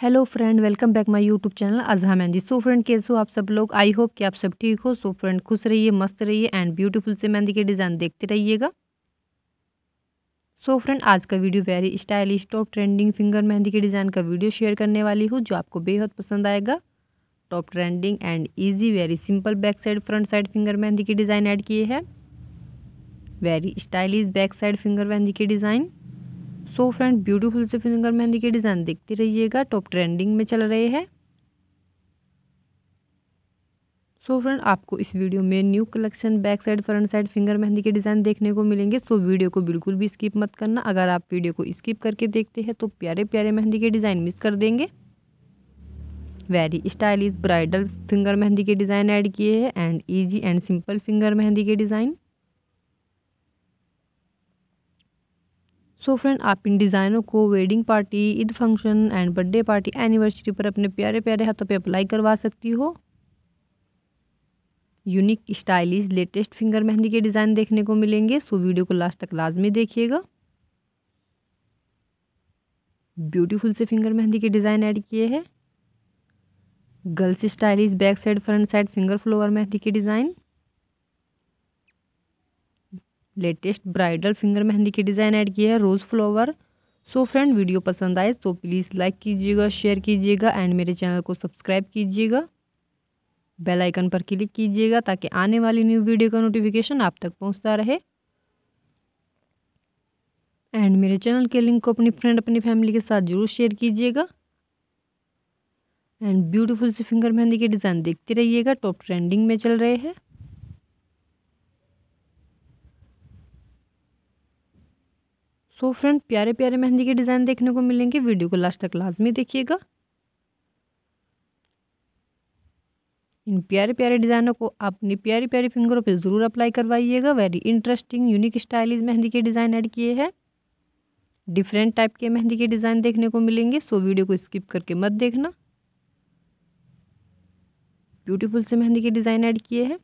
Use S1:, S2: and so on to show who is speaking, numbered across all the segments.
S1: hello friend welcome back my YouTube channel अजहा मेहंदी so friend कैसे हो आप सब लोग आई होप कि आप सब ठीक हो सो फ्रेंड खुश रहिए मस्त रहिए एंड ब्यूटीफुल से मेहंदी के डिज़ाइन देखते रहिएगा सो फ्रेंड आज का video very stylish top trending finger मेहंदी के डिज़ाइन का वीडियो शेयर करने वाली हूँ जो आपको बेहद पसंद आएगा top trending and easy very simple back side front side finger मेहंदी के डिज़ाइन ऐड किए हैं very stylish back side finger मेहंदी के डिज़ाइन सो फ्रेंड ब्यूटीफुल से फिंगर मेहंदी के डिज़ाइन देखते रहिएगा टॉप ट्रेंडिंग में चल रहे हैं सो so फ्रेंड आपको इस वीडियो में new collection back side front side finger मेहंदी के डिज़ाइन देखने को मिलेंगे सो so वीडियो को बिल्कुल भी स्किप मत करना अगर आप वीडियो को स्किप करके देखते हैं तो प्यारे प्यारे मेहंदी के डिज़ाइन मिस कर देंगे वेरी स्टाइलिश ब्राइडल फिंगर मेहंदी के डिज़ाइन ऐड किए हैं and easy and simple finger मेहंदी के डिज़ाइन सो फ्रेंड आप इन डिज़ाइनों को wedding party Eid function and birthday party anniversary पर अपने प्यारे प्यारे हाथों पे अप्लाई करवा सकती हो यूनिक स्टाइलिश लेटेस्ट फिंगर मेहंदी के डिज़ाइन देखने को मिलेंगे सो वीडियो को लास्ट तक लाजमी देखिएगा ब्यूटीफुल से फिंगर मेहंदी के डिज़ाइन ऐड किए हैं girls stylish back side front side finger flower मेहंदी के डिज़ाइन लेटेस्ट ब्राइडल फिंगर मेहंदी की डिज़ाइन ऐड किया है rose flower so friend video पसंद आए तो प्लीज़ लाइक कीजिएगा शेयर कीजिएगा एंड मेरे चैनल को सब्सक्राइब कीजिएगा बेल आइकन पर क्लिक कीजिएगा ताकि आने वाली न्यू वीडियो का नोटिफिकेशन आप तक पहुंचता रहे एंड मेरे चैनल के लिंक को अपनी फ्रेंड अपनी फैमिली के साथ जरूर शेयर कीजिएगा एंड ब्यूटीफुल सी फिंगर मेहंदी के डिज़ाइन देखते रहिएगा टॉप ट्रेंडिंग में चल रहे हैं सो फ्रेंड प्यारे प्यारे मेहंदी के डिज़ाइन देखने को मिलेंगे वीडियो को लास्ट तक लाजमी देखिएगा इन प्यारे प्यारे डिज़ाइनों को अपनी प्यारी प्यारी फिंगरों पे ज़रूर अप्लाई करवाइएगा वेरी इंटरेस्टिंग यूनिक स्टाइलिश मेहंदी के डिज़ाइन ऐड किए हैं डिफरेंट टाइप के मेहंदी के डिज़ाइन देखने को मिलेंगे सो वीडियो को स्किप करके मत देखना ब्यूटीफुल से मेहंदी के डिज़ाइन ऐड किए हैं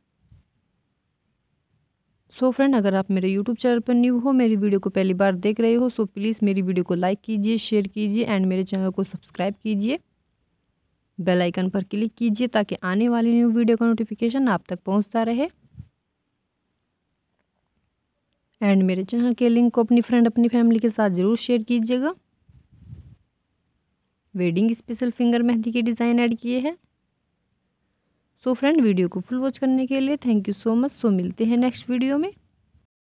S1: सो so फ्रेंड अगर आप मेरे यूट्यूब चैनल पर न्यू हो मेरी वीडियो को पहली बार देख रहे हो सो प्लीज़ मेरी वीडियो को लाइक कीजिए शेयर कीजिए एंड मेरे चैनल को सब्सक्राइब कीजिए बेल आइकन पर क्लिक कीजिए ताकि आने वाली न्यू वीडियो का नोटिफिकेशन आप तक पहुंचता रहे एंड मेरे चैनल के लिंक को अपनी फ्रेंड अपनी फैमिली के साथ ज़रूर शेयर कीजिएगा वेडिंग स्पेशल फिंगर मेहंदी के डिज़ाइन ऐड किए हैं सो फ्रेंड वीडियो को फुल वॉच करने के लिए thank you so much so मिलते हैं नेक्स्ट वीडियो में